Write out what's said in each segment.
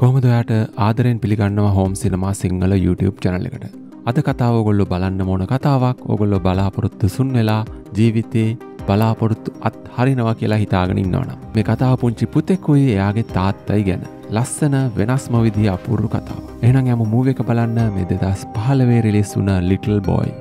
කොහමදයාට ආදරෙන් පිළිගන්නවා හෝම් සිනමා සිංහල YouTube චැනලකට අද කතාව ගොල්ලු බලන්න මොන කතාවක් ඔගොල්ලො බලාපොරොත්තු සුන් වෙලා ජීවිතේ බලාපොරොත්තු අත් හරිනවා කියලා හිතාගෙනින් ඕන මේ කතාව පුංචි පුතෙක්කුයි එයාගේ තාත්තයි ගැන ලස්සන වෙනස්ම විදි අපූරු කතාව එනම් ඇම මූව එක බලන්න මේ දෙදස් පහලවේ රිලෙස් වුන ලිටල් බොයි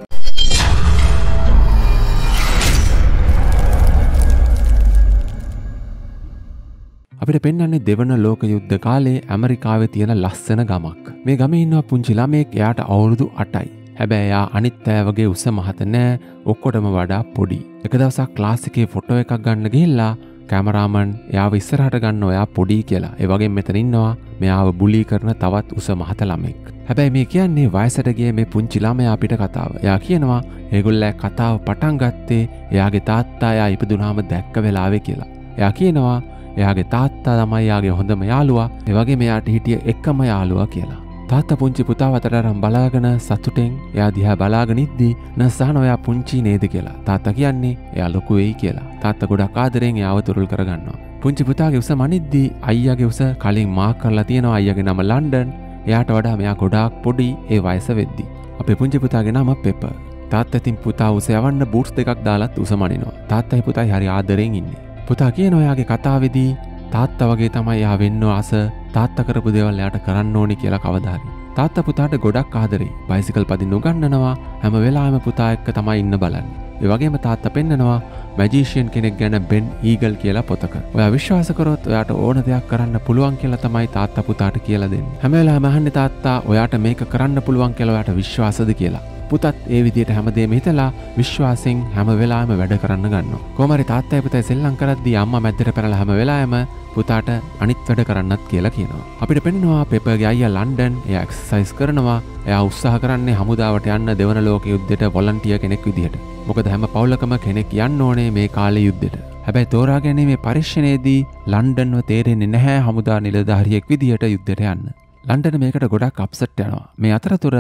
අපිට පෙන්න්නේ දෙවන ලෝක යුද්ධ කාලේ ඇමරිකාවේ තියෙන ලස්සන ගමක්. මේ ගම ඉන්නවා පුංචිලාමෙක් එයාට අවුරුදු අටයි. හැබැයියා අනිත්තෑ වගේ උස මහත නෑ ඔක්කොටම වඩා පොඩි. එක දවසක් ක්ලාසිකේ ෆොටෝ එකක් ගන්න ගෙල්ලා කෑමරාමන් යාව ඉස්සරහට ගන්න ඔයා පොඩි කියලා ඒවගේ මෙතනින්නවා මෙයාව බුලි කරන තවත් උස මහත ළමෙක්. හැබැයි මේ කියන්නේ වයසටගේ මේ පුංචිලාමයා අපිට කතාව. එයා කියනවා ඒගොල්ලෑ කතාව පටන් ගත්තේ එයාගේ තාත්තායා ඉපදුනාම දැක්ක වෙලාවේ කියලා. එයා කියනවා එයාගේ තාත්තා තමයි යාගේ හොඳම යාළුවා එවගේ මෙයාට හිටිය එක්කම යාළුවා කියලා. තාත්තා පුංචි පුතා වතරරම් බලාගෙන සතුටෙන් එයා දිහා බලාගෙන ඉද්දී නසහන ඔයා පුංචි නේද කියලා. තාත්තා කියන්නේ එයා ලොකු වෙයි කියලා. තාත්තා ගොඩක් ආදරෙන් එයාව තුරුල් කරගන්නවා. පුංචි පුතාගේ උස මනිද්දී අයියාගේ උස කලින් මාක් කරලා තියෙනවා අයියාගේ නම ලන්ඩන්. එයාට වඩා මෙයා ගොඩාක් පොඩි ඒ වයස වෙද්දී. අපේ පුංචි පුතාගේ නම පෙපර්. තාත්තතින් පුතා උස යවන්න බූට්ස් දෙකක් දාලත් උසමනිනවා. තාත්තයි පුතයි හරි ආදරෙන් ඉන්නේ. පුතා කියන ඔයාගේ කතාවෙදී තාත්ත වගේ තමයි යා වෙන්න ආස තාත්ත කරපු දේවල් එයාට කරන්න ඕනි කියලා කවදාරි. තාත්ත පුතාට ගොඩක් ආදරේ. බයිසිකල් පදින්න උගන්වනවා. හැම වෙලාවෙම පුතා එක්ක තමයි ඉන්න බලන්නේ. ඒ වගේම තාත්තා පෙන්නනවා මැජීෂියන් කෙනෙක් ගැන බෙන් ඊගල් කියලා පොතක. ඔයා විශ්වාස කරොත් ඔයාට ඕන දෙයක් කරන්න පුළුවන් කියලා තමයි තාත්තා පුතාට කියලා දෙන්නේ. හැම වෙලාවෙම අහන්නේ තාත්තා ඔයාට මේක කරන්න පුළුවන් කියලා ඔයාට විශ්වාසද කියලා. පුතත් ඒ විදියට හැමදේම හිතලා විශ්වාසයෙන් හැම වෙලාවෙම වැඩ කරන්න ගන්නවා. කොහමරි තාත්තා පුතා සෙල්ලම් කරද්දී අම්මා මැද්දට පැනලා හැම වෙලාවෙම පුතාට අනිත් වැඩ කරන්නත් කියලා කියනවා. අපිට පෙන්නවා පෙපර්ගේ අයියා ලන්ඩන් එයා එක්සර්සයිස් කරනවා. එයා උත්සාහ කරන්නේ හමුදාවට යන්න දෙවන ලෝක යුද්ධයට වොලන්ටියර් කෙනෙක් විදියට. මොකද හැම පවුලකම කෙනෙක් යන්න ඕනේ මේ කාලේ යුද්ධයට. හැබැයි තෝරා ගැනීමේ පරීක්ෂණයේදී ලන්ඩන්ව තේරෙන්නේ නැහැ හමුදා නිලධාරියෙක් විදියට යුද්ධයට යන්න. ලන්ඩන මේකට ගොඩක් අප්සට් යනවා මේ අතරතුර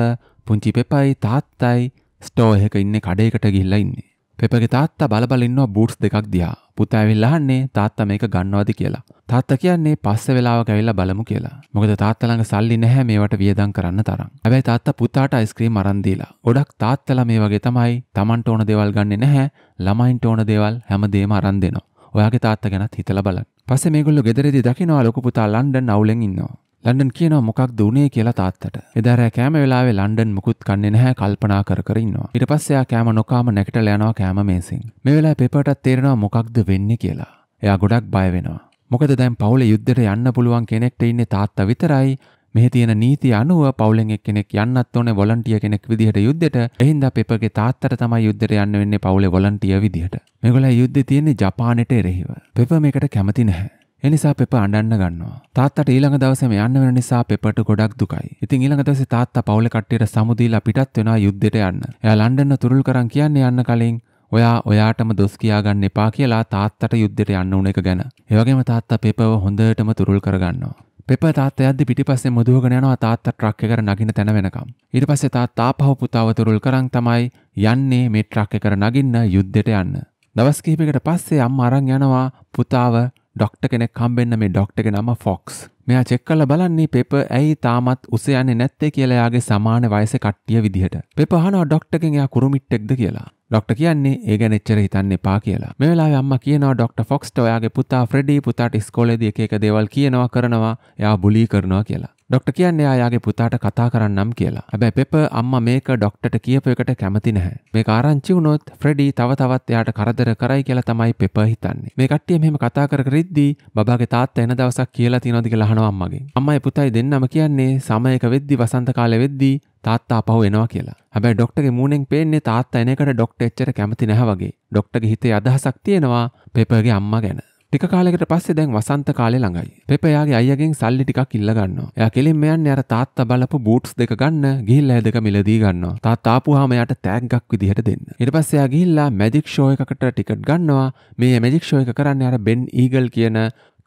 පුංචි පෙපයි තාත්තයි ස්ටෝ එක ඉන්න කඩේකට ගිහිල්ලා ඉන්නේ. පෙපගේ තාත්තා බලබල ඉන්නවා බූට්ස් දෙකක් දිහා. පුතා ඇවිල්ලා අහන්නේ තාත්තා මේක ගන්නවද කියලා. තාත්තා කියන්නේ පස්සේ වෙලාවක ඇවිල්ලා බලමු කියලා. මොකද තාත්තා ළඟ සල්ලි නැහැ මේවට වියදම් කරන්න තරම්. හැබැයි තාත්තා පුතාට අයිස්ක්‍රීම් අරන් දීලා. ගොඩක් තාත්තලා මේ වගේ තමයි Tamanට ඕන දේවල් ගන්නෙ නැහැ, ළමයින්ට ඕන දේවල් හැමදේම අරන් දෙනවා. ඔයාගේ තාත්තා ගැනත් හිතලා බලන්න. පස්සේ මේගොල්ලෝ ගෙදරදී දකිනවා ලොකු පුතා ලන්ඩන් අවුලෙන් ඉන්නවා. ලන්ඩන් කියන මොකක් දුනේ කියලා තාත්තට එදරෑ කෑම වෙලාවේ ලන්ඩන් මුකුත් කන්නේ නැහැ කල්පනා කර කර ඉන්නවා ඊට පස්සේ එයා කෑම නොකාම නැගිටලා යනවා කෑම මේසින් මේ වෙලාවේ පෙපර්ටත් තේරෙනවා මොකක්ද වෙන්නේ කියලා එයා ගොඩක් බය වෙනවා මොකද දැන් පවුලේ යුද්ධයට යන්න පුළුවන් කෙනෙක්ට ඉන්නේ තාත්තා විතරයි මෙහි තියෙන නීති අනුව පවුලෙන් එක්කෙනෙක් යන්නත් ඕනේ වොලන්ටියර් කෙනෙක් විදිහට යුද්ධයට එහින්දා පෙපර්ගේ තාත්තට තමයි යුද්ධයට යන්න වෙන්නේ පවුලේ වොලන්ටියර් විදිහට මේගොල්ලෝ යුද්ධේ තියෙන්නේ ජපානෙට එරෙහිව පෙපර් මේකට කැමති නැහැ එනිසා පෙප අඩන්න ගන්නවා තාත්තට ඊළඟ දවසම යන්න වෙන නිසා පෙපට ගොඩක් දුකයි ඉතින් ඊළඟ දවසේ තාත්තා පවුල කට්ටියට සමුදීලා පිටත් වෙනවා යුද්ධෙට යන්න එයා ලන්ඩන්න තුරුල් කරන් කියන්නේ යන්න කලින් ඔයා ඔයාටම දොස් කියාගන්න එපා කියලා තාත්තට යුද්ධෙට යන්න උන එක ගැන ඒ වගේම තාත්තා පෙපව හොඳටම තුරුල් කරගන්නවා පෙප තාත්තා යද්දි පිටිපස්සේ මුදුවගෙන යනවා තාත්තා ට්‍රක් එකට නගින තැන වෙනකම් ඊට පස්සේ තාත්තා ආපහු පුතාව තුරුල් කරන් තමයි යන්නේ මේ ට්‍රක් එකට නගින්න යුද්ධෙට යන්න දවස් කිහිපයකට පස්සේ අම්මා අරන් යනවා පුතාව ඩොක්ට කෙනෙක් හම්බෙන්න මේ ඩොක්ටගේ නම ෆොක්ස් මෙයා චෙක් කල බලන්නේ පෙප ඇයි තාමත් උසයන්නේ නැත්තේ කියලයාගේ සමාන වයස කට්ටිය විදිහට පෙපහනවා ඩොක්ටකින් එයා කුරුමිට්ටෙක්ද කියලා ඩොක්ට කියන්නේ ඒ ගැන එච්චර හිතන්න එපා කියලා මේ වෙලාවේ අම්මා කියනවා ඩොක්ටර් ෆොක්ස්ට ඔයාගේ පුතා ෆ්‍රෙඩී පුතාට ඉස්කෝලේදී එක එක දේවල් කියනවා කරනවා එයා බුලී කරනවා කියලා ඩොක්ට කියන්නේ අයාගේ පුතාට කතා කරන්නම් කියලා. හැබැයි පෙප අම්මා මේක ඩොක්ටට කියපු එකට කැමති නැහැ. මේක ආරංචි වුණොත් ෆ්‍රෙඩි තව තවත් එයාට කරදර කරයි කියලා තමයි පෙප හිතන්නේ. මේ කට්ටිය මෙහෙම කතා කර කර ඉද්දී බබාගේ තාත්තා එන දවසක් කියලා තියනවාද කියලා අහනවා අම්මගෙන්. අම්මයි පුතයි දෙන්නම කියන්නේ සමයක වෙද්දී වසන්ත කාලේ වෙද්දී තාත්තා පහු එනවා කියලා. හැබැයි ඩොක්ටගේ මූණෙන් පේන්නේ තාත්තා එන එකට ඩොක්ටර් එච්චර කැමති නැහැ වගේ. ඩොක්ටර්ගේ හිතේ අදහසක් තියෙනවා පෙපගේ අම්මා ගැන. ටික කාලෙකට පස්සේ දැන් වසන්ත කාලේ ළඟයි. පෙප එයාගේ අයියාගෙන් සල්ලි ටිකක් ඉල්ල ගන්නවා. එයා කෙලින්ම යන්නේ අර තාත්තා බලපු බූට්ස් දෙක ගන්න, ගිහිල්ලා ඒ දෙක මිලදී ගන්නවා. තාත්තා ආපුවාම එයාට තෑග්ගක් විදිහට දෙන්න. ඊට පස්සේ එයා ගිහිල්ලා මැජික් ෂෝ එකකට ටිකට් ගන්නවා. මේ මැජික් ෂෝ එක කරන්නේ අර බෙන් ඊගල් කියන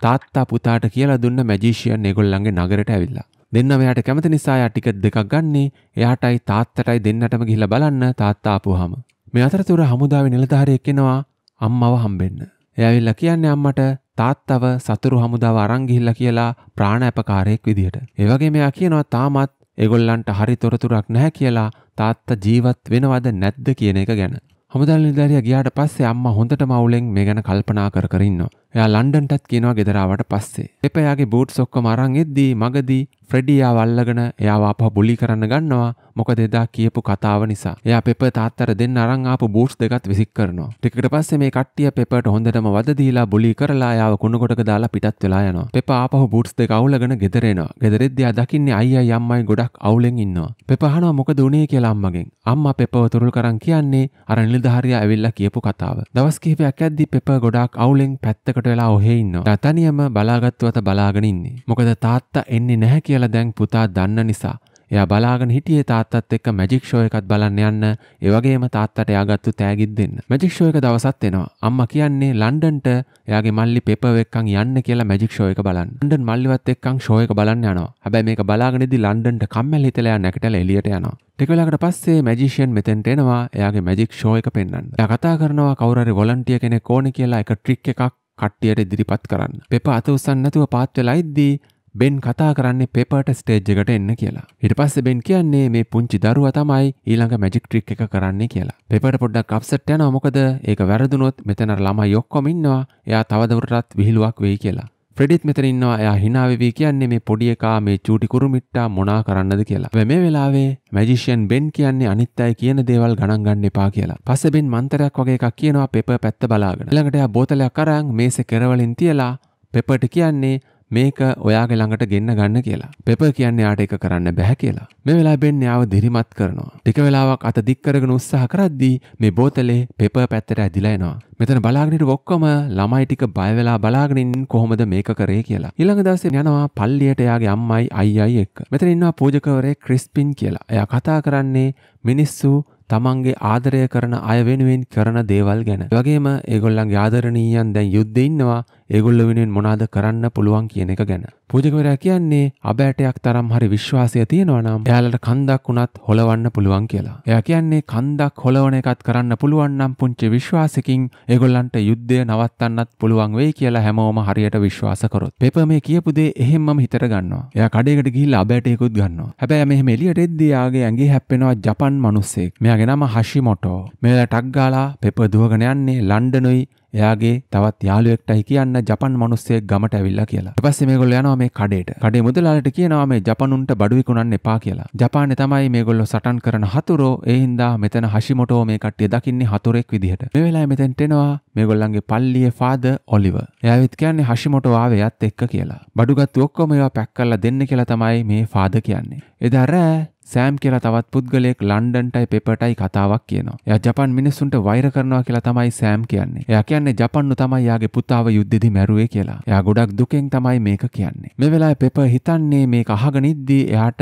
තාත්තා පුතාට කියලා දුන්න මැජිෂියන් ඒගොල්ලන්ගේ නගරයට ඇවිල්ලා. දෙන්න මෙයාට කැමති නිසා යා ටිකට් දෙකක් ගන්නේ එයාටයි තාත්තටයි දෙන්නටම ගිහිල්ලා බලන්න තාත්තා ආපුවාම. මේ අතරතුර හමුදාවේ නිලධාරියෙක් එනවා අම්මව හම්බෙන්න. එයවිල්ලා කියන්නේ අම්මට තාත්තව සතුරු හමුදාව අරන් ගිහිල්ලා කියලා ප්‍රාණඇපකාරයෙක් විදියට. ඒ වගේම එයා කියනවා තාමත් ඒගොල්ලන්ට හරි තොරතුරක් නැහැ කියලා තාත්තා ජීවත් වෙනවද නැද්ද කියන එක ගැන. හමුදල් නිලධාරියා ගියාට පස්සේ අම්මා හොඳටම අවුලෙන් මේ ගැන කල්පනා කර කර ඉන්නවා. එයා ලන්ඩන්ටත් කියනවා ගෙදරාවට පස්සේ. එපයාගේ බූට් සොක්කම අරන් එද්දී මගදී ෆ්‍රෙඩියා වල්ලගෙන එයාව ආපහු බුලි කරන්න ගන්නවා. මොකද එදා කියපු කතාව නිසා. එයා පෙප තාත්තට දෙන්න අරන් ආපු බූට්ස් දෙකත් විසික් කරනවා. ටිකකට පස්සේ මේ කට්ටිය පෙපට හොඳටම වද දීලා බුලි කරලා එයාව කුණකොටක දාලා පිටත් වෙලා යනවා. පෙප ආපහු බූට්ස් දෙක අවුලගෙන ගෙදර එනවා. ගෙදරෙද්දී ආ දකින්නේ අයියා අම්මයි ගොඩක් අවුලෙන් ඉන්නවා. පෙප අහනවා මොකද උනේ කියලා අම්මගෙන්. අම්මා පෙපව තුරුල් කරන් කියන්නේ අර නිලධාරියා ඇවිල්ලා කියපු කතාව. දවස් කිහිපයක් ඇද්දී පෙප ගොඩක් අවුලෙන් පැත්තකට එකට වෙලා ඔහේ ඉන්නවා. දතනියම බලාගත්තු අත බලාගෙන ඉන්නේ. මොකද තාත්තා එන්නේ නැහැ කියලා දැන් පුතා දන්න නිසා. එයා බලාගෙන හිටියේ තාත්තත් එක්ක මැජික් ෂෝ එකක් බලන්න යන්න. ඒ වගේම තාත්තට එයාගත්තු තෑගිත් දෙන්න. මැජික් ෂෝ එක දවසක් එනවා. අම්මා කියන්නේ ලන්ඩන්ට එයාගේ මල්ලි පෙපව් එක්කන් යන්න කියලා මැජික් ෂෝ එක බලන්න. ලන්ඩන් මල්ලිවත් එක්කන් ෂෝ එක බලන්න යනවා. හැබැයි මේක බලාගෙන ඉදි ලන්ඩන්ට කම්මැලි හිතලා එයා නැකටලා එළියට යනවා. ටිකලකට පස්සේ මැජිෂයන් මෙතැන්ට එනවා එයාගේ මැජික් ෂෝ එක පෙන්න්න කතා කරනවා කවුරරි වොලන්ටිය කෙනෙ කෝන කියලා එක ට්‍රික් එකක් කට්ටියට ඉදිරිපත් කරන්න. පෙප අත උසන්නතුව පාත්වෙලා ඉද්දී බෙන් කතා කරන්නේ පෙපට ස්ටේජ් එකට එන්න කියලා. ඊට පස්සේ බෙන් කියන්නේ මේ පුංචි දරුවා තමයි ඊළඟ මැජික් ට්‍රික් එක කරන්නේ කියලා. පෙපට පොඩ්ඩක් අප්සෙට් යනවා මොකද ඒක වැරදුනොත් මෙතන ළමයි ඔක්කොම ඉන්නවා. එයා තවදුරටත් විහිළුවක් වෙයි කියලා. ෆ්‍රෙඩිත් මෙතන ඉන්නවා එයා hina වෙවි කියන්නේ මේ පොඩි එකා මේ චූටි කුරුමිට්ටා මොනා කරන්නද කියලා. වැ මේ වෙලාවේ මැජිෂියන් බෙන් කියන්නේ අනිත් අය කියන දේවල් ගණන් ගන්න එපා කියලා. පස්සේ බෙන් මන්තරයක් වගේ එකක් කියනවා පෙපර් පැත්ත බලාගෙන. ඊළඟට එයා බෝතලයක් අරන් මේසේ කෙරවලින් තියලා පෙපර්ට කියන්නේ මේක ඔයාගේ ළඟට ගෙන්න ගන්න කියලා. පෙප කියන්නේ යාට එක කරන්න බෑ කියලා. මේ වෙලාව බෙන් යාව දිරිමත් කරනවා. ටික වෙලාවක් අත දික් කරගෙන උත්සාහ කරද්දී මේ බෝතලේ පෙප පැත්තට ඇදිලා එනවා. මෙතන බලාගෙනට ඔක්කොම ළමයි ටික බයවෙලා බලාගෙනින් කොහොමද මේක කරේ කියලා. ඊළඟ දවසේ යනවා පල්ලියට එයාගේ අම්මයි අයියයි එක්ක. මෙතන ඉන්නවා පූජකවරේ ක්‍රිස්පින් කියලා. එයා කතා කරන්නේ මිනිස්සු තමන්ගේ ආදරය කරන අය වෙනුවෙන් කරන දේවල් ගැන. ඒ වගේම ඒගොල්ලන්ගේ ආදරණීයන් දැන් යුද්ධේ ඉන්නවා. ඒගොල්ල වෙනුවෙන් මොනාද කරන්න පුළුවන් කියන එක ගැන. පූජකවරයා කියන්නේ අබෑටයක් තරම් හරි විශ්වාසය තියෙනවා නම් එයාලට කන්දක් උනත් හොලවන්න පුළුවන් කියලා. එයා කියන්නේ කන්දක් හොලවන එකත් කරන්න පුළුවන් නම් පුංචි විශ්වාසකින් ඒගොල්ලන්ට යුද්ධය නවත්තන්නත් පුළුවන් වෙයි කියලා හැමෝම හරියට විශ්වාස කරොත්. පෙපර් මේ කියපු දේ එහෙම්මම හිතට ගන්නවා. එයා කඩේකට ගිහිල්ලා අබෑටයකුත් ගන්නවා. හැබැයි මෙහෙම එළියට එද්දී යාගේ ඇඟේ හැප්පෙනවා ජපන් මිනිස්සෙක්. මෙයාගේ නම හෂිමොටෝ. මෙයාලා ටක් ගාලා පෙපර් දුවගෙන යන්නේ ලන්ඩනුයි එයාගේ තවත් යාළුවෙක්ටයි කියන්න ජපන් මිනිස්සෙක් ගමට ඇවිල්ලා කියලා. ඊපස්සේ මේගොල්ලෝ යනවා මේ කඩේට. කඩේ මුදලාලට කියනවා මේ ජපනුන්ට බඩු විකුණන්න එපා කියලා. ජපානේ තමයි මේගොල්ලෝ සටන් කරන හතුරෝ. ඒ හින්දා මෙතන හෂිමොටෝ මේ කට්ටිය දකින්නේ හතුරෙක් විදිහට. මේ වෙලාවේ මෙතෙන්ට එනවා මේගොල්ලන්ගේ පල්ලියේ ෆාද ඔලිව. එයාවිත් කියන්නේ හෂිමොටෝ ආවේ යත් එක්ක කියලා. බඩුගත් ඔක්කොම ඒවා පැක් කරලා දෙන්න කියලා තමයි මේ ෆාද කියන්නේ. එදා රෑ සෑම් කියලා තවත් පුද්ගලයෙක් ලන්ඩන්ටයි පෙපටයි කතාවක් කියනවා. එයා ජපන් මිනිස්සුන්ට වෛර කරනවා කියලා තමයි සෑම් කියන්නේ. එයා කියන්නේ ජපන්නු තමයි යාගේ පුතාව යුද්ධෙදි මැරුවේ කියලා. එයා ගොඩක් දුකෙන් තමයි මේක කියන්නේ. මේ වෙලාවේ පෙප හිතන්නේ මේක අහගෙන ඉද්දී එයාට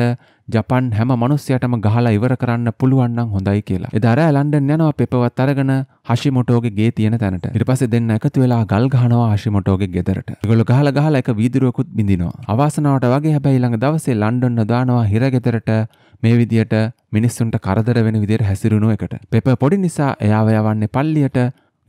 ජපන් හැම මනුස්සයටම ගහලා ඉවර කරන්න පුළුවන් නම් හොඳයි කියලා. එදා රෑ ලන්ඩන් යනවා පෙපවත් අරගෙන හෂිමොටෝගේ ගේ තියෙන තැනට. ඊට පස්සේ දෙන්න එකතු වෙලා ගල් ගහනවා හෂිමොටෝගේ ගෙදරට. ඒගොල්ලෝ ගහලා ගහලා එක වීදුරුවකුත් බිඳිනවා. අවාසනාවට වගේ හැබැයි ළඟ දවසේ ලන්ඩන් දානවා හිර ගෙදරට මේ විදියට මිනිස්සුන්ට කරදර වෙන විදියට හැසිරුණු එකට. පෙප පොඩි නිසා එයාව යවන්නේ පල්ලියට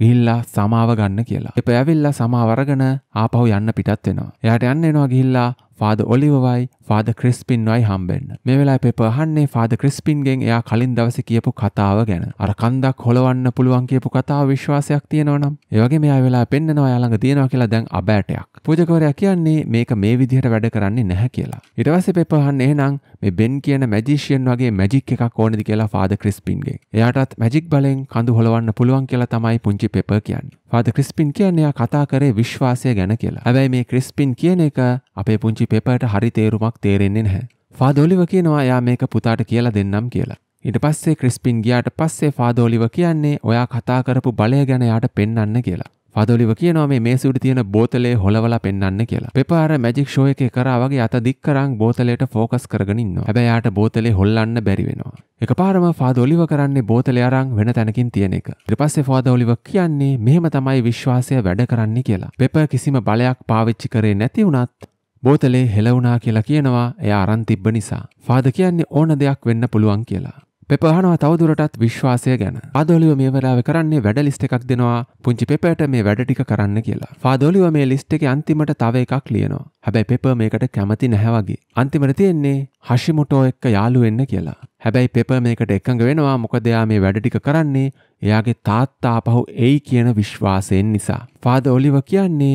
ගිහිල්ලා සමාව ගන්න කියලා. එප ඇවිල්ලා සමාවරගෙන ආපහු යන්න පිටත් වෙනවා. එයාට යන්න එනවා ගිහිල්ලා ෆාද ඔලිවවයි ෆාද ක්‍රිස්පින්වයි හම්බෙන්න්න මේ වෙලා පෙපහන්නේ ෆාද ක්‍රිස්පින්ගෙන් එයා කලින් දවස කියපු කතාව ගැන අර කන්දක් හොලවන්න පුළුවන් කියපු කතාව විශ්වාසයක් තියෙනවනම් ඒවගේ මෙයා වෙලා පෙන්න්නවා යාළඟ තියෙනවා කියලා දැන් අබෑටයක් පූජකවරයා කියන්නේ මේක මේ විදිහට වැඩ කරන්නේ නැහැ කියලා ඉටවස පෙපහන්න එහනම් මේ බෙන් කියන මැජිෂයන් වගේ මැජික් එකක් ඕනෙදි කියලා ෆාද ක්‍රිස්පින්ගේ එයාටත් මැජික් බලෙන් කඳු හොලවන්න පුළුවන් කියලා තමයි පුංචි පෙප කියන්නේ ෆාද ක්‍රිස්පින් කියන්නේ කතා කරේ විශ්වාසය ගැන කියලා. හැබැයි මේ ක්‍රිස්පින් කියන එක අපේ පුංචි පෙපට හරි තේරුමක් තේරෙන්නේ නැහැ. ෆාදෝලිව කියනවා එයා මේක පුතාට කියලා දෙන්නම් කියලා. ඊට පස්සේ ක්‍රිස්පින් ගියාට පස්සේ ෆාදෝලිව කියන්නේ ඔයා කතා කරපු බලය ගැන යාට පෙන්වන්න කියලා. ෆදොලිව කියනවා මේ මේසුඩි තියෙන බෝතලේ හොලවලා පෙන්වන්න කියලා. පෙපාර මැජික් ෂෝ එකේ කරා වගේ අත දික් කරන් බෝතලයට ෆෝකස් කරගෙන ඉන්නවා. හැබැයි යාට බෝතලේ හොල්ලන්න බැරි වෙනවා. එකපාරම ෆාදොලිව කරන්නේ බෝතලේ අරන් වෙන තැනකින් තියෙන එක. ඊට පස්සේ ෆාදොලිව කියන්නේ මෙහෙම තමයි විශ්වාසය වැඩ කරන්නේ කියලා. පෙපර් කිසිම බලයක් පාවිච්චි කරේ නැති වුණත් බෝතලේ හෙලවුණා කියලා කියනවා එයා අරන් තිබ්බ නිසා. ෆාද කියන්නේ ඕන දෙයක් වෙන්න පුළුවන් කියලා. පෙපහනවා තවදුරටත් විශ්වාසය ගැන පාදොලිව මේ වෙලාව කරන්නේ වැඩ ලිස්ට එකක් දෙනවා පුංචි පෙපට මේ වැඩටික කරන්න කියලා පාදොලිව මේ ලිස්ට එක අන්තිමට තව එකක් ලියනවා හැබැයි පෙප මේකට කැමති නැහැවගේ අන්තිමට තියෙන්නේ හෂිමුටෝ එක්ක යාළුවෙන්න කියලා හැබැයි පෙප මේකට එකඟ වෙනවා මොකද එයා මේ වැඩටික කරන්නේ එයාගේ තාත්තා පහු එයි කියන විශ්වාසයෙන් නිසා පාද ඔලිව කියන්නේ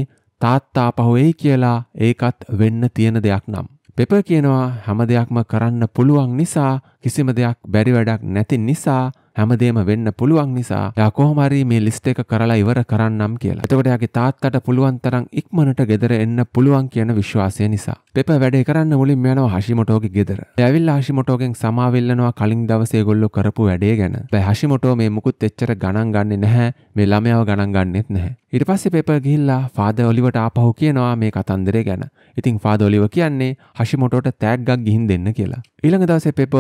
තාත්තා පහු එයි කියලා ඒකත් වෙන්න තියෙන දෙයක් නම් පෙපර් කියනවා හැම දෙයක්ම කරන්න පුළුවන් නිසා කිසිම දෙයක් බැරි වැඩක් නැති නිසා හැමදේම වෙන්න පුළුවන් නිසා එයා කොහොම හරි මේ ලිස්ට් එක කරලා ඉවර කරන්නම් කියලා. එතකොට එයාගේ තාත්තට පුළුවන් තරම් ඉක්මනට ගෙදර එන්න පුළුවන් කියන විශ්වාසය නිසා. පෙප වැඩේ කරන්න මුලින්ම යනවා හෂිමොටෝගේ ගෙදර. ඇවිල්ලා හෂිමොටෝගෙන් සමාවෙල්ලනවා කලින් දවසේ ඒගොල්ලෝ කරපු වැඩේ ගැන. බෑ හෂිමොටෝ මේ මුකුත් එච්චර ගණන් ගන්නේ නැහැ. මේ ළමයාව ගණන් ගන්නෙත් නැහැ. ඊට පස්සේ පෙප ගිහිල්ලා ෆාදර් ඔලිවට ආපහු කියනවා මේ කතන්දරේ ගැන. ඉතින් ෆාදර් ඔලිව කියන්නේ හෂිමොටෝට තෑග්ගක් ගිහින් දෙන්න කියලා. ඊළඟ දවසේ පෙප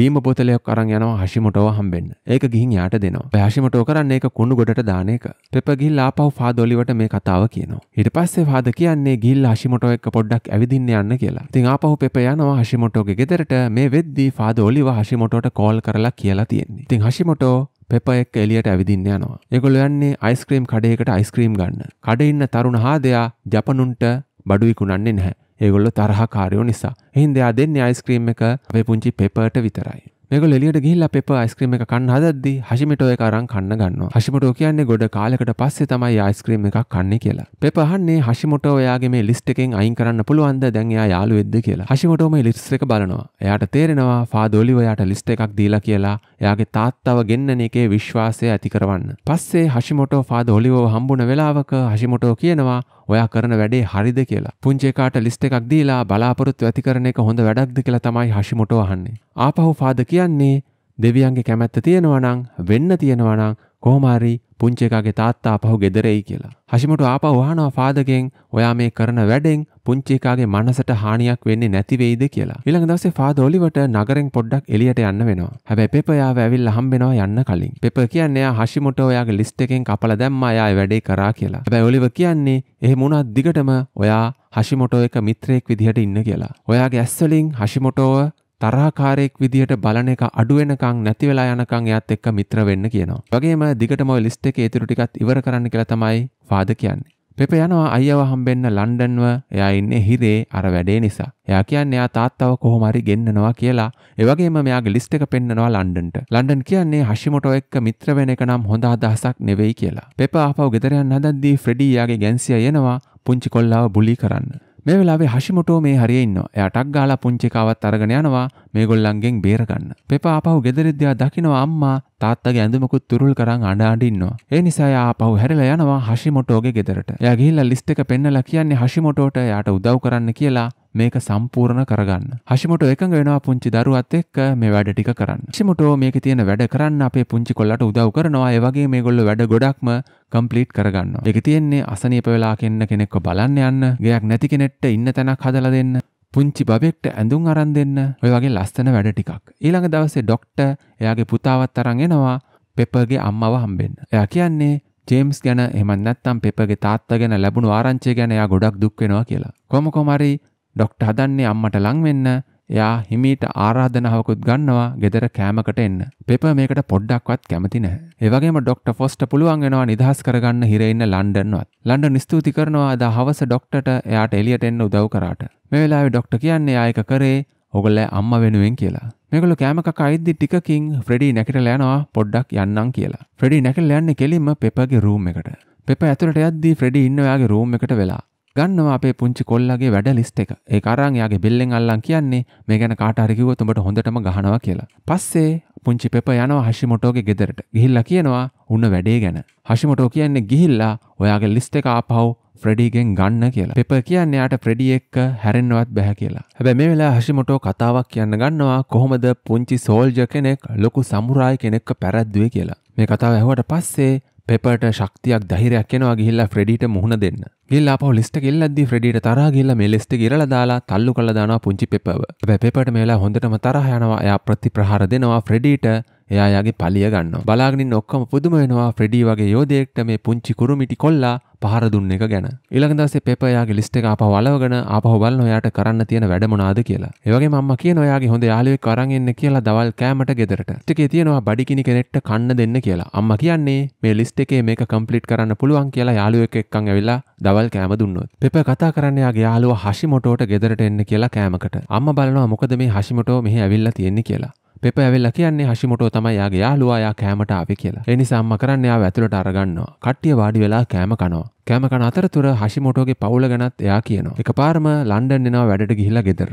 බීම බෝතලයක් අරන් යනවා හෂිමොටෝව හම්බෙන්න. ඒක ගිහින් යාට දෙනවා. බෑෂිමටෝ කරන්නේ ඒක කුණු ගොඩට දාන එක. පෙප ගිහිල්ලා ආපහු ෆාද් ඔලිවට මේ කතාව කියනවා. ඊට පස්සේ ෆාද් කියන්නේ ගිහිල්ලා හෂිමොටෝ එක්ක පොඩ්ඩක් ඇවිදින්න යන්න කියලා. ඉතින් ආපහු පෙප යනවා හෂිමොටෝගේ ගෙදරට මේ වෙද්දී ෆාද් ඔලිව හෂිමොටෝට කෝල් කරලා කියලා තියෙන්නේ. ඉතින් හෂිමොටෝ පෙප එක්ක එලියට ඇවිදින්න යනවා. ඒගොල්ල යන්නේ අයිස්ක්‍රීම් කඩේකට අයිස්ක්‍රීම් ගන්න. කඩේ ඉන්න තරුණ හාදයා ජපනුන්ට බඩු විකුණන්නේ නැහැ. ඒගොල්ලෝ තරහකාරයෝ නිසා. එහෙනම් දෙයා දෙන්නේ අයිස්ක්‍රීම් එක අපේ පුංචි පෙපර්ට විතරයි. මේක එලියට ගිහිල්ලා පෙප අයිස්ක්‍රීම් එක කන්න හදද්දී හෂිමිටෝ එක අරන් කන්න ගන්නවා. හෂිමිටෝ කියන්නේ ගොඩ කාලයකට පස්සේ තමයි අයිස්ක්‍රීම් එකක් කන්නේ කියලා. පෙප අහන්නේ හෂිමිටෝ එයාගේ මේ ලිස්ට් එකෙන් අයින් කරන්න පුළුවන්ද දැන් එයා යාළුවෙක්ද කියලා. හෂිමිටෝ මේ ලිස්ට් එක බලනවා. එයාට තේරෙනවා ෆාදෝලිව එයාට ලිස්ට් එකක් දීලා කියලා එයාගේ තාත්තව ගෙන්නන එකේ විශ්වාසය ඇති කරවන්න. පස්සේ හෂිමිටෝ ෆාදෝලිව හම්බුන වෙලාවක හෂිමිටෝ කියනවා ඔයා කරන වැඩේ හරිද කියලා. පුංචි එකාට ලිස්ට් එකක් දීලා බලාපොරොත්තු ඇති කරන එක හොඳ වැඩක්ද කියලා තමයි හෂිමොටෝ අහන්නේ. ආපහු ෆාද කියන්නේ දෙවියන්ගේ කැමැත්ත තියෙනවා නම් වෙන්න තියෙනවා නම් කොහොම හරි පුංචි එකාගේ තාත්තා ආපහු ගෙදර එයි කියලා. හෂිමොටෝ ආපහු අහනවා ෆාදගෙන් ඔයා මේ කරන වැඩෙන් පුංචි එකාගේ මනසට හානියක් වෙන්නේ නැති වෙයිද කියලා. ඊළඟ දවසේ ෆාදර් ඔලිවට නගරෙන් පොඩ්ඩක් එළියට යන්න වෙනවා. හැබැයි පෙප යාව ඇවිල්ලා හම්බෙනවා යන්න කලින්. පෙප කියන්නේ එයා හෂිමොටෝ එයාගේ ලිස්ට් එකෙන් කපලා දැම්මා එයා ඒ වැඩේ කරා කියලා. හැබැයි ඔලිව කියන්නේ එහෙම වුණත් දිගටම ඔයා හෂිමොටෝ එක මිත්‍රයෙක් විදිහට ඉන්න කියලා. ඔයාගේ ඇස්වලින් හෂිමොටෝව තරහකාරයෙක් විදිහට බලන එක අඩුවෙනකං නැතිවෙලා යනකං එයත් එක්ක මිත්‍ර වෙන්න කියනවා. වගේම දිගටම ඔය ලිස්ට් එකේ ඉතුරු ටිකත් ඉවර කරන්න කියලා තමයි වාද කියන්නේ. පෙප යනවා අයියව හම්බෙන්න ලන්ඩන්ව එයා ඉන්නේ හිරේ අර වැඩේ නිසා. එයා කියන්නේ එයා තාත්තව කොහොම හරි ගෙන්නනවා කියලා. ඒ වගේම මෙයාගේ ලිස්ට් එක පෙන්නනවා ලන්ඩන්ට. ලන්ඩන් කියන්නේ හෂිමොටෝ එක්ක මිත්‍ර වෙන එක නම් හොඳ අදහසක් නෙවෙයි කියලා. පෙප ආපහු ගෙදර යන්න හදද්දී ෆ්‍රෙඩී යාගේ ගැන්සියා එනවා පුංචි කොල්ලාව බුලි කරන්න. මේ වෙලාවේ හෂිමොටෝ මේ හරිය ඉන්නවා. එයා ටක් ගාලා පුංචි කාවත් අරගෙන යනවා මේගොල්ලන්ගෙන් බේරගන්න. පෙපා ආපහු ගෙදරෙද්දී ආ දකිනවා අම්මා තාත්තගේ ඇඳුමකුත් තුරුල් කරන් අඬ අඬ ඉන්නවා. ඒ නිසා එයා ආපහු හැරිලා යනවා හෂිමොටෝගේ ගෙදරට. එයා ගිහිල්ලා ලිස්ට් එක පෙන්නලා කියන්නේ හෂිමොටෝට එයාට උදව් කරන්න කියලා. මේක සම්පූර්ණ කරගන්න. හෂිමොටෝ එකඟ වෙනවා පුංචි දරුවත් එක්ක මේ වැඩ ටික කරන්න. හෂිමොටෝ මේකේ තියෙන වැඩ කරන්න අපේ පුංචි කොල්ලට උදව් කරනවා. ඒ වගේ මේගොල්ලෝ වැඩ ගොඩක්ම කම්පලීට් කරගන්නවා. ඒක තියෙන්නේ අසනීප වෙලා කෙන්න කෙනෙක්ව බලන්න යන්න, ගයක් නැති කෙනෙක්ට ඉන්න තැනක් හදලා දෙන්න, පුංචි බබෙක්ට ඇඳුම් අරන් දෙන්න ඔය වගේ ලස්සන වැඩ ටිකක්. ඊළඟ දවසේ ඩොක්ට එයාගේ පුතාවත් අරන් එනවා පෙපර්ගේ අම්මව හම්බෙන්න. එයා කියන්නේ ජේම්ස් ගැන එහෙම නැත්නම් පෙපර්ගේ තාත්තා ගැන ලැබුණු ආරංචිය ගැන එයා ගොඩක් දුක් වෙනවා කියලා. කොහොම කොහම හරි ඩොක්ට හදන්නේ අම්මට ලං වෙන්න එයා හිමීට ආරාධනාවකුත් ගන්නවා ගෙදර කෑමකට එන්න. පෙප මේකට පොඩ්ඩක්වත් කැමති නැහැ. ඒ වගේම ඩොක්ටර් ෆොස්ට පුළුවන් වෙනවා නිදහස් කරගන්න හිරේ ඉන්න ලන්ඩන්වත්. ලන්ඩන් ස්තුති කරනවා අද හවස ඩොක්ටර්ට එයාට එළියට එන්න උදව් කරාට. මේ වෙලාවේ ඩොක්ටර් කියන්නේ ආයක කරේ ඔගොල්ලෑ අම්ම වෙනුවෙන් කියලා. මේකල කෑමක අයිද්දි ටිකකින් ෆ්‍රෙඩි නැකට ලෑනවා පොඩ්ඩක් යන්නම් කියලා. ෆ්‍රෙඩි නැකට ලෑන්නේ කෙලින්ම පෙපගේ රූම් එකට. පෙප ඇතුළට යද්දී ෆ්‍රෙඩි ඉන්න ඔයාගේ රූම් එකට වෙලා. ගන්නවා අපේ පුංචි කොල්ලගේ වැඩ ලිස්ට් එක. ඒක අරන් එයාගේ බෙල්ලෙන් අල්ලන් කියන්නේ මේ ගැන කාට හරි කිව්වොත් උඹට හොඳටම ගහනවා කියලා. පස්සේ පුංචි පෙප යනවා හෂිමොටෝගේ ගෙදරට. ගිහිල්ලා කියනවා උන්න වැඩේ ගැන. හෂිමොටෝ කියන්නේ ගිහිල්ලා ඔයාගේ ලිස්ට් එක ආපහු ෆ්‍රඩිගෙන් ගන්න කියලා පෙප කියන්න යාට ෆ්‍රඩි එක්ක හැරෙන්වත් බැහැ කියලා හැබැ මේ වෙලා හසිමොටෝ කතාවක් කියන්න ගන්නවා කොහොමද පුංචි සෝල්ජ කෙනෙක් ලොකු සමුරායි කෙනෙක්ක පැරැද්දුවේ කියලා මේ කතාව ඇහුවට පස්සේ පෙපට ශක්තියක් දහිරයක් එනවා ගිහිල්ලා ෆ්‍රෙඩිට මුහුණ දෙන්න. ගිහිල්ලා ආපහු ලිස්ට් එක ඉල්ලද්දී ෆ්‍රෙඩිට තරහා ගිහිල්ලා මේ ලිස්ට් එක ඉරලා දාලා තල්ලු කරලා දානවා පුංචි පෙපව. හැබැයි පෙපට මේ වෙලාව හොඳටම තරහ යනවා. එයා ප්‍රතිප්‍රහාර දෙනවා ෆ්‍රෙඩිට. එයායාගේ පලිය ගන්න බලාගින් ඔක්කම පුදුම වෙනවා ෆ්‍රෙඩී වගේ යෝධයෙක්ට මේ පුංචි කුරුමිටි කොල්ලා පහර දුන්න එක ගැන ඉළඟදසේ පෙපයාගේ ලිස්ට එක අප වලවගෙන අපහොබල් නොයාට කරන්න තියෙන වැඩමනාද කියලා ඒවගේ මම කිය නොයාගේ හොඳ යාලුවෙක් කරන් එන්න කියලා දවල් කෑමට ගෙදරට ටිකේ තියෙනවා බඩිකිනි කෙනෙක්ට කන්න දෙන්න කියලා අම්ම කියන්නේ මේ ලිස්ට එකේ මේක කම්පලිට් කරන්න පුළුවන් කියලා යාලුවෙක් එක්කන් ඇවිල්ලා දවල් කෑම දුන්නොත්. පෙප කතා කරන්නේ ආගේ යාළුවා හෂිමොටෝට ගෙදරට එන්න කියලා කෑමකට. අම්මා බලනවා මොකද මේ හෂිමොටෝ මෙහි ඇවිල්ලා තියෙන්නේ කියලා. පෙප ඇවෙල්ල කියන්නේ හශිමොටෝ තමයි යාගේ යාළුවා යා කෑමට ආවේ කියලා. ඒ නිසා අම්මා කරන්නේ ආව ඇතුළට අරගන්නවා. කට්ටිය වාඩි වෙලා කෑම කනවා. කෑම කන අතරතුර හශිමොටෝගේ පවුල ගැනත් එයා කියනවා. එකපාරම ලන්ඩන් එනවා වැඩට ගිහිල්ලා ගෙදර.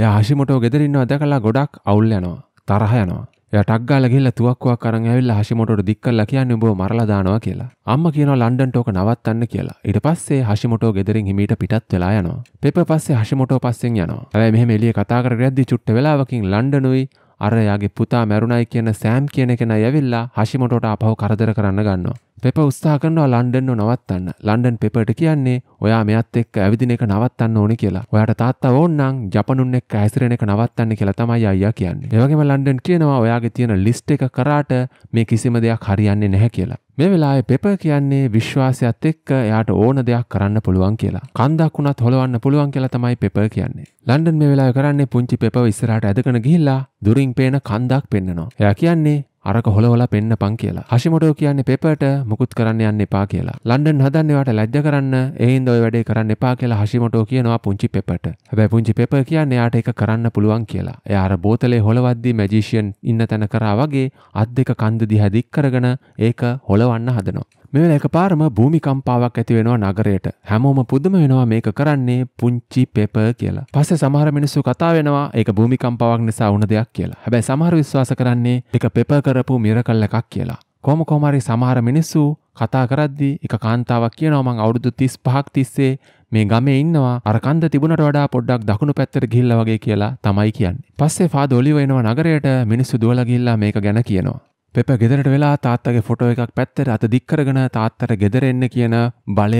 එයා හශිමොටෝ ගෙදර ඉන්නවා දැකලා ගොඩක් අවුල් යනවා. තරහ යනවා. එයා ටක් ගාලා ගිහිල්ලා තුවක්කුවක් අරන් ඇවිල්ලා හශිමොටෝට දික් කළා කියන්නේ උඹව මරලා දානවා කියලා. අම්මා කියනවා ලන්ඩන්ට ඕක නවත්තන්න කියලා. ඊට පස්සේ හශිමොටෝ ගෙදරින් හිමීට පිටත් වෙලා යනවා. පෙප පස්සේ හශිමොටෝ පස්සෙන් යනවා. හැබැයි මෙහෙම එළිය කතා කරගෙන යද්දි චුට්ට වෙලාවකින් ලන්ඩනුයි අර යාගේ පුතා මැරුණයි කියන සෑම් කියන කෙනා ඇවිල්ලා හෂිමොටෝට ආපහු කරදර කරන්න ගන්නවා. පෙප උත්සාහ කරනවා ලන්ඩන්ව නවත්තන්න ලන්ඩන් පෙපට කියන්නේ ඔයා මෙත් එක් ඇවිදින එක නවත්තන්න ඕන කියලා ඔයාට තාත්තා ඕන්නම් ජපනුන් එක් ඇසිරෙන එක නවත්තන්න කියලා තමයි අයියා කියන්නේ ඒවගේම ලන්ඩන් කියනවා ඔයාගේ තියෙන ලිස්ට් එක කරාට මේ කිසිම දෙයක් හරියන්නේ නැහැ කියලා මේ වෙලාවේ පෙප කියන්නේ විශ්වාසයත් එක්ක එයාට ඕන දෙයක් කරන්න පුළුවන් කියලා. කන්දක් වුණත් හොලවන්න පුළුවන් කියලා තමයි පෙප කියන්නේ. ලන්ඩන් මේ වෙලාවේ කරන්නේ පුංචි පෙපව ඉස්සරහට ඇදගෙන ගිහිල්ලා දුරින් පේන කන්දක් පෙන්නනවා. එයා කියන්නේ අරක හොලවල පෙන්න පං කියලා. හෂිමොටෝ කියන්නේ පෙපට මුකුත් කරන්න යන්න එපා කියලා. ලන්ඩන් හදන්නේ වාට ලැජ්ජ කරන්න, එහෙන් ඔය වැඩේ කරන්න එපා කියලා හෂිමොටෝ කියනවා පුංචි පෙපට. හැබැයි පුංචි පෙප කියන්නේ යාට ඒක කරන්න පුළුවන් කියලා. එයා අර බෝතලේ හොලවද්දී මැජිෂියන් ඉන්න තැන කරා වගේ අත් දෙක කන්ද දිහා දික් කරගෙන ඒක හොලවන්න හදනවා. මෙවල එකපාරම භූමිකම්පාවක් ඇති වෙනවා නගරයට හැමෝම පුදුම වෙනවා මේක කරන්නේ පුංචි පෙප කියලා. පස්සේ සමහර මිනිස්සු කතා වෙනවා ඒක භූමිකම්පාවක් නිසා වුණ දෙයක් කියලා. හැබැයි සමහර විශ්වාස කරන්නේ ඒක පෙප කරපු මිරකල් එකක් කියලා. කොහොම කොහොම හරි සමහර මිනිස්සු කතා කරද්දි එක කාන්තාවක් කියනවා මං අවුරුදු 35ක් තිස්සේ මේ ගමේ ඉන්නවා අර කන්ද තිබුණට වඩා පොඩ්ඩක් දකුණු පැත්තට ගිහිල්ලා වගේ කියලා තමයි කියන්නේ. පස්සේ ෆාදර් ඔලිව එනවා නගරයට මිනිස්සු දුවලා ගිහිල්ලා මේක ගැන කියනවා. පෙප ගෙදරට වෙලා තාත්තගේ ෆොටෝ එකක් පැත්තට අත දික්කරගෙන තාත්තට ගෙදර එන්න කියන බලය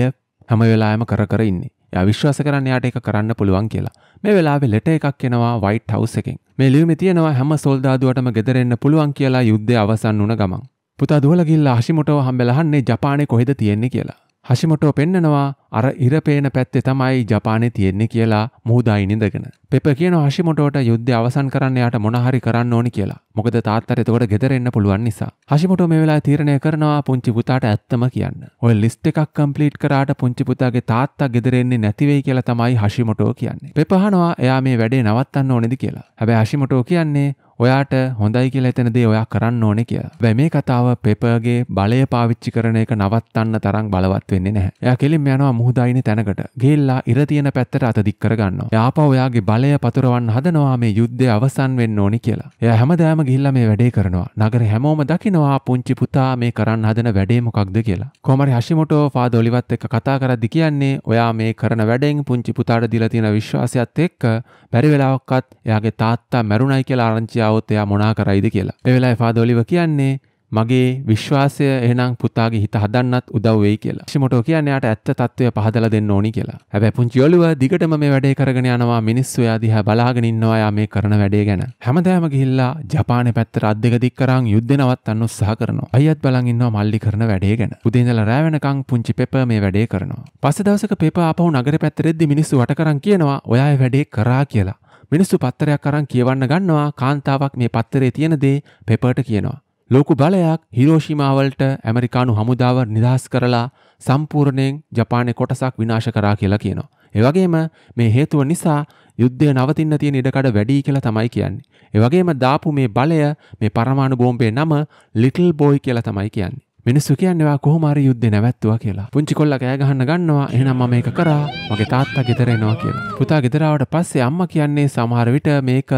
හැම වෙලාම කර කර ඉන්නේ. එයා විශ්වාස කරන්න යාට එක කරන්න පුළුවන් කියලා. මේ වෙලාවේ ලෙට එකක් එනවා වයිට් හවුස් එකෙන්. මේ ලියුමේ තියෙනවා හැම සොල්දාදුවටම ගෙදර එන්න පුළුවන් කියලා යුද්ධය අවසන් වුණ ගමන්. පුතා දුවලා ගිහිල්ලා හෂිමොටෝ හම්බෙලා අහන්නේ ජපානයේ කොහෙද තියෙන්නේ කියලා. හෂිමොටෝ පෙන්නනවා අර ඉරපේන පැත්තේ තමයි ජපානෙ තියෙන්නේ කියලා මුහුදායි නිඳගෙන. පෙප කියන හෂිමොටෝට යුද්ධය අවසන් කරන්න යාට මොන හරි කරන්න ඕනි කියලා. මොකද තාත්තට එතකොට ගෙදර එන්න පුළුවන් නිසා. හෂිමොටෝ මේ වෙලාවේ තීරණය කරනවා පුංචි පුතාට ඇත්තම කියන්න. ඔය ලිස්ට් එකක් කම්ප්ලීට් කරාට පුංචි පුතාගේ තාත්තා ගෙදර එන්නේ නැති වෙයි කියලා තමයි හෂිමොටෝ කියන්නේ. පෙප අහනවා එයා මේ වැඩේ නවත්තන්න ඕනේද කියලා. හැබැයි හෂිමොටෝ කියන්නේ ඔයාට හොඳයි කියලා එතනදේ ඔයා කරන්න ඕනේ කියලා. හැබැයි මේ කතාව පෙපර්ගේ බලය පාවිච්චි කරන එක නවත්තන්න තරම් බලවත් වෙන්නේ නැහැ. එයා කෙලින්ම යනවා මුහදයින තැනකට ගේල්ලා ඉරතියන පැත්තට අතදික් කරගන්න යාපවයාගේ බලය පතුරවන් හදනවා මේ යුද්ධය අවසන් වෙන්න ඕනි කියලා එය හැමදෑම ගිල්ල මේ වැඩේ කරනවා නගර හැමෝම දකිනවා පුංචි පුතා මේ කරන්න හදන වැඩේමොකක්ද කියලා කොමරි හශිමොටෝ පාද ඔලිවත් එක්ක කතා කරද්දි කියන්නේ ඔයා මේ කරන වැඩෙන් පුංචි පුතාට දිලතින විශ්වාසයත් එක්ක බැරි වෙලාවක්කත් එයාගේ තාත්තා මැරුණයි කියලා ආරංචියාවොත් එයා මොනා කරයිද කියලා එවෙලා පාද ඔලිව කියන්නේ මගේ විශ්වාසය එහෙනම් පුතාගේ හිත හදන්නත් උදව් වෙයි කියලා. ෂිමොටෝ කියන්නේ යාට ඇත්ත තත්ත්වය පහදලා දෙන්න ඕනි කියලා. හැබැයි පුංචි ඔළුවා දිගටම මේ වැඩේ කරගෙන යනවා මිනිස්සු එයා දිහා බලාගෙන ඉන්නවා යා මේ කරන වැඩේ ගැන. හැමදාම ගිහිල්ලා ජපානයේ පැත්තට අත් දෙක දික් කරන් යුද්ධ නවත්තන්න උත්සාහ කරනවා. අයියත් බලන් ඉන්නවා මල්ලි කරන වැඩේ ගැන. උදේ ඉඳලා රෑ වෙනකන් පුංචි පෙපර් මේ වැඩේ කරනවා. පස්සේ දවසක පෙපර් ආපහු නගර පැත්තට එද්දි මිනිස්සු වට කරන් කියනවා ඔයා ඒ වැඩේ කරා කියලා. මිනිස්සු පත්තරයක් අරන් කියවන්න ගන්නවා කාන්තාවක් මේ පත්තරේ තියෙන දේ පෙපර්ට කියනවා. ලොකු බලයක් හිරෝෂිමාවලට ඇමරිකානු හමුදාව නිදහස් කරලා සම්පූර්ණයෙන් ජපානය කොටසක් විනාශ කරා කියලා කියනවා. ඒවගේම මේ හේතුව නිසා යුද්ධය නවතින්න තියෙන ඉඩකඩ වැඩි කියලා තමයි කියන්නේ. ඒවගේම දාපු මේ බලය මේ පරමාණු බෝම්බේ නම ලිටල් බෝයි කියලා තමයි කියන්නේ. මිනිස්සු කියන්නවා කොහොමාරි යුද්ධ නැවැත්තුවා කියලා. පුංචි කොල්ලා කෑ ගහන්න ගන්නවා. එහෙනම් මම මේක කරා. මගේ තාත්තා ගෙදර එනවා කියලා. පුතා ගෙදර ආවට පස්සේ අම්මා කියන්නේ සමහර විට මේක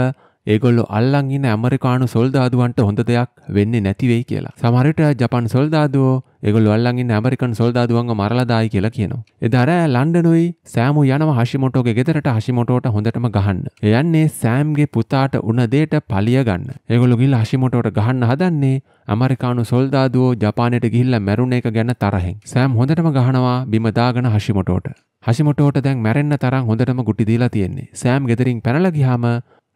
ඒගොල්ලො අල්ලන් ඉන්න ඇමරිකානු සොල්දාදුවන්ට හොඳ දෙයක් වෙන්නේ නැතිවෙයි කියලා. සමහරට ජපන් සොල්දාදුවෝ ඒගොල්ලො අල්ලන් ඉන්න ඇමරිකන් සොල්දාදුවන්ව මරලදායි කියලා කියනවා. එදාර ලන්ඩනුයි සෑමු යනවා හෂිමොටෝගේ ගෙදරට හෂිමොටෝට හොඳටම ගහන්න. එයන්නේ සෑම්ගේ පුතාට උන දෙයට පලිය ගන්න. ඒගොල්ලෝ ගිහිල්ලා හෂිමොටෝට ගහන්න හදන්නේ ඇමරිකානු සොල්දාදුවෝ ජපානයට ගිහිල්ලා මැරුණ එක ගැන තරහෙන්. සෑම් හොඳටම ගහනවා බිම දාගෙන හෂිමොටෝට. හසිමොටෝට දැන් මැරෙන්න තරම් හොඳටම ගුටි දීලා තියෙන්නේ. සෑම් ගෙදරින් පැනලා ගියාම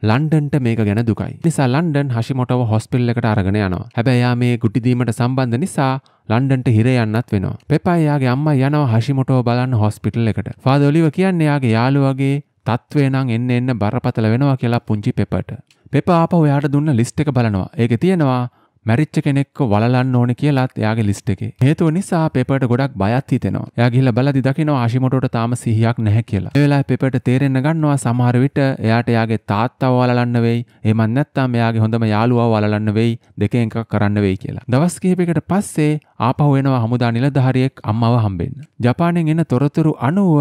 ලන්ඩන්ට මේක ගැන දුකයි. නිසා ලන්ඩන් හසිමොටව හොස්පිල් එකට අරගෙන යනවා. හැබැයියා මේ ගුටිදීමට සම්බන්ධ නිසා ලන්ඩන්ට හිර යන්නත් වෙනවා. පෙපයියාගේ අම්මා යනවා හසිමොටව බලන්න හොස්පිටල් එකට. ෆාදර් ඔලිව කියන්නේ යාගේ යාළුවගේ තත්ත්වේ නම් එන්න එන්න බරපතල වෙනවා කියලා පුංචි පෙපට. පෙප ආපහු එයාට දුන්න ලිස්ට් එක බලනවා. ඒකේ තියෙනවා මැරිච්ච කෙනෙක්ව වලන්න ඕන කියලාත් එයාගේ ලිස්ට් එකේ. හේතුව නිසා පෙපර්ට ගොඩක් බයත් හිතෙනවා. එයා ගිහිල්ලා බලදි දකිනවා හෂිමොටෝට තාම සිහියක් නැහැ කියලා. ඒ වෙලාවේ පෙපර්ට තේරෙන්න ගන්නවා සමහර විට එයාට එයාගේ තාත්තව වලලන්න වෙයි. එහෙමත් නැත්නම් එයාගේ හොඳම යාළුවා වලලන්න වෙයි. දෙකෙන් එකක් කරන්න වෙයි කියලා. දවස් කිහිපයකට පස්සේ ආපහු එනවා හමුදා නිලධාරියෙක් අම්මව හම්බෙන්න. ජපානයෙන් එන තොරතුරු අනුව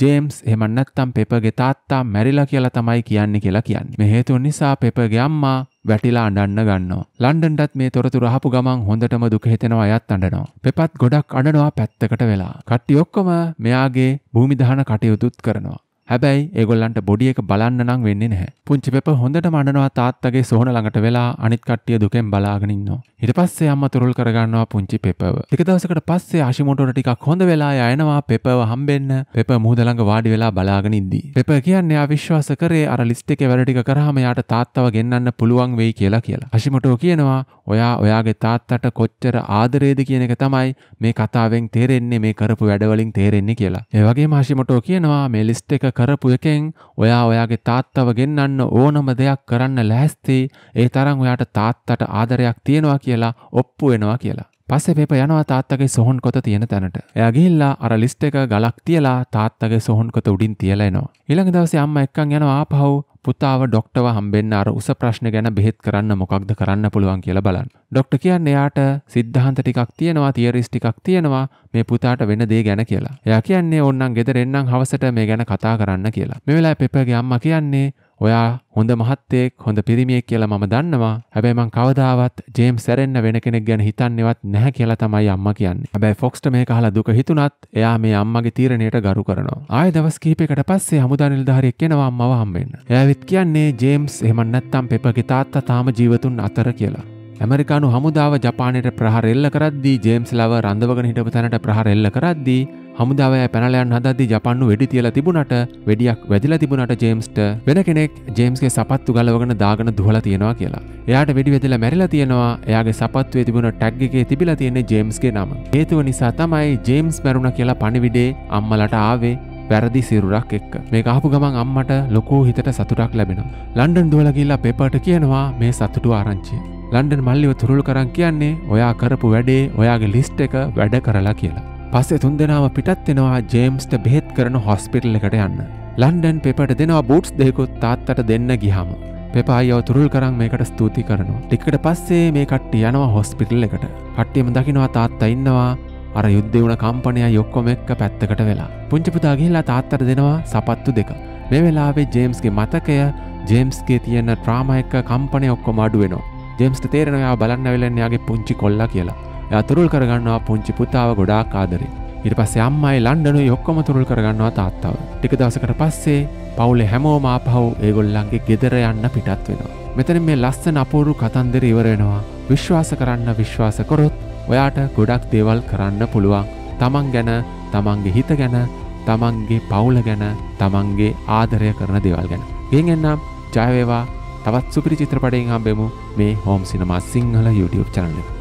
ජේම්ස් එහෙම නැත්නම් පෙපගේ තාත්තා මැරිලා කියලා තමයි කියන්නේ කියලා කියන්නේ. මේ හේතුව නිසා පෙපගේ අම්මා වැටිලා අඬන්න ගන්නවා. ලන්ඩන්ටත් මේ තොරතුරු අහපු ගමන් හොඳටම දුක හිතෙනවා අයත් අඬනවා. පෙපත් ගොඩක් අඬනවා පැත්තකට වෙලා. කට්ටි ඔක්කොම මෙයාගේ භූමිදහන කටයුතුත් කරනවා. හැබැයි ඒගොල්ලන්ට බොඩි එක බලන්න නම් වෙන්නේ නැහැ. පුංචි පෙප හොඳටම අඬනවා තාත්තගේ සොහන ළඟට වෙලා අනිත් කට්ටිය දුකෙන් බලාගෙන ඉන්නවා. ඊට පස්සේ අම්මා තුරුල් කරගන්නවා පුංචි පෙපව. ටික දවසකට පස්සේ ආශිමෝටෝට ටිකක් හොඳ වෙලා යනවා පෙපව හම්බෙන්න. පෙප මුහුද ළඟ වාඩි වෙලා බලාගෙන ඉද්දී. පෙප කියන්නේ ආ විශ්වාස කරේ අර ලිස්ට් එකේ වැඩ ටික කරාම යාට තාත්තව ගෙන්නන්න පුළුවන් වෙයි කියලා කියලා. ආශිමෝටෝ කියනවා ඔයා ඔයාගේ තාත්තට කොච්චර ආදරේද කියන එක තමයි මේ කතාවෙන් තේරෙන්නේ මේ කරපු වැඩවලින් තේරෙන්නේ කියලා. ඒ වගේම ආශිමෝටෝ කියනවා මේ ලිස්ට් එක කරපු එකෙන් ඔයා ඔයාගේ තාත්තව ගෙන්නන්න ඕනම දෙයක් කරන්න ලැහැස්ති ඒ තරම් ඔයාට තාත්තට ආදරයක් තියෙනවා කියලා ඔප්පු වෙනවා කියලා. පස්සේ පෙප යනවා තාත්තගේ සොහොන් කොත තියෙන තැනට. එයා ගිහිල්ලා අර ලිස්ට් එක ගලක් තියලා තාත්තගේ සොහොන් කොත උඩින් තියලා එනවා. ඊළඟ දවසේ අම්මා එක්කන් යනවා ආපහු පුතාව ඩොක්ටව හම්බෙන් අර උස ප්‍රශ්න ගැන බෙහෙත් කරන්න මොකක්ද කරන්න පුළුවන් කියලා බලන්න. ඩොක්ට කියන්න එයාට සිද්ධහන්ත ටිකක් තියෙනවා තියරිස් ටිකක් තියෙනවා මේ පුතාට වෙන දේ ගැන කියලා. එයා කියන්නේ ඕන්නම් ගෙදර එන්නම් හවසට මේ ගැන කතා කරන්න කියලා. මෙවෙලා පෙපගේ අම්ම කියන්නේ ඔයා හොඳ මහත්තයෙක් හොඳ පිරිමියෙක් කියලා මම දන්නවා. හැබැයි මං කවදාවත් ජේම්ස් සැරෙන්න වෙන කෙනෙක් ගැන හිතන්නේවත් නැහැ කියලා තමයි අම්මා කියන්නේ. හැබැයි ෆොක්ස්ට මේක අහලා දුක හිතුණත් එයා මේ අම්මගේ තීරණයට ගරු කරනවා. ආයෙ දවස් කිහිපයකට පස්සේ හමුදා නිලධාරියෙක් එනවා අම්මව හම්බෙන්න. එයා විත් කියන්නේ ජේම්ස් එහෙම නැත්නම් පෙපගේ තාත්තා තාම ජීවතුන් අතර කියලා. ඇමරිකානු හමුදාව ජපානයට ප්‍රහර එල්ල කරද්දී ජේම්ස් ලව රඳවගෙන හිටපු තැනට ප්‍රහර එල්ල කරද්දී හමුදාවය පැනලයන් හදදි ජපන්නු වැඩි තියලා තිබුණට වැඩියක් වැදිලා තිබුණට ජේම්ස්ට වෙන කෙනෙක් ජේම්ස්ගේ සපත්තු ගලවගෙන දාගෙන දුහලා තියෙනවා කියලා. එයාට වෙඩි වැදිලා මැරිලා තියෙනවා. එයාගේ සපත්තුවේ තිබුණ ටැග් එකේ තිබිලා තියෙන්නේ ජේම්ස්ගේ නම. හේතුව නිසා තමයි ජේම්ස් මැරුණා කියලා පණිවිඩේ අම්මලට ආවේ වැරදි සිරුරක් එක්ක. මේ අහපු ගමන් අම්මට ලොකෝ හිතට සතුටක් ලැබෙනවා. ලන්ඩන් දුවලා ගිහිල්ලා පෙපර්ට කියනවා මේ සතුටු ආරංචිය. ලන්ඩන් මල්ලිව තුරුල් කරන් කියන්නේ ඔයා කරපු වැඩේ ඔයාගේ ලිස්ට් එක වැඩ කරලා කියලා. පස්සේ තුන් දෙනාව පිටත්වෙනවා ජේම්ස්ට බෙහෙත් කරන හොස්පිටල් එකට යන්න. ලන්ඩන් පෙපට දෙනවා බූට්ස් දෙකුත් තාත්තට දෙන්න ගිහම. පෙපායව තුරුල් කරන් මේකට ස්තුති කරනවා. ටිකට පස්සේ මේ කට්ටි යනවා හොස්පිටල් එකට. කට්ටියම දකිනවා තාත්තා ඉන්නවා අර යුද්ධ වුණ කම්පනය යොක්කොම එක්ක පැත්තකට වෙලා. පුංචිපුතා ගිහිලා තාත්තට දෙනවා සපත්තු දෙක. මේ වෙලාවේ ජේම්ස්ගේ මතකය ජේම්ස්ගේ තියෙන ට්‍රාම එක්ක කම්පනය ඔක්කොම අඩුවෙනවා. ජෙම්ස්ට තේරෙනවා බලන්න වෙලෙන් යාගේ පුංචි කොල්ලා කියලා ඇතුරුල් කරගන්නවා පුංචි පුතාව ගොඩාක් ආදරේ ඉට පස්සේ අම්මයි ලන්ඩනු යොක්කොම තුරුල් කරගන්නවා තාත්තාව ටික දවසකට පස්සේ පවුලෙ හැමෝම ආපහු ඒගොල්ලන්ගේ ගෙදර යන්න පිටත් වෙනවා මෙතන මේ ලස්සන අපූරු කතන්දර ඉවරෙනවා විශ්වාස කරන්න විශ්වාස කොරොත් ඔයාට ගොඩක් දේවල් කරන්න පුළුවන් තමන් ගැන තමන්ගේ හිත ගැන තමන්ගේ පවුල ගැන තමන්ගේ ආදරය කරන දේවල් ගැන ගෙන් එන්නම් ජයවේවා තවත් සුපිරි චිත්‍රපටයෙන් හම්බෙමු මේ හෝම් සිනමා සිංහල YouTube channel එක.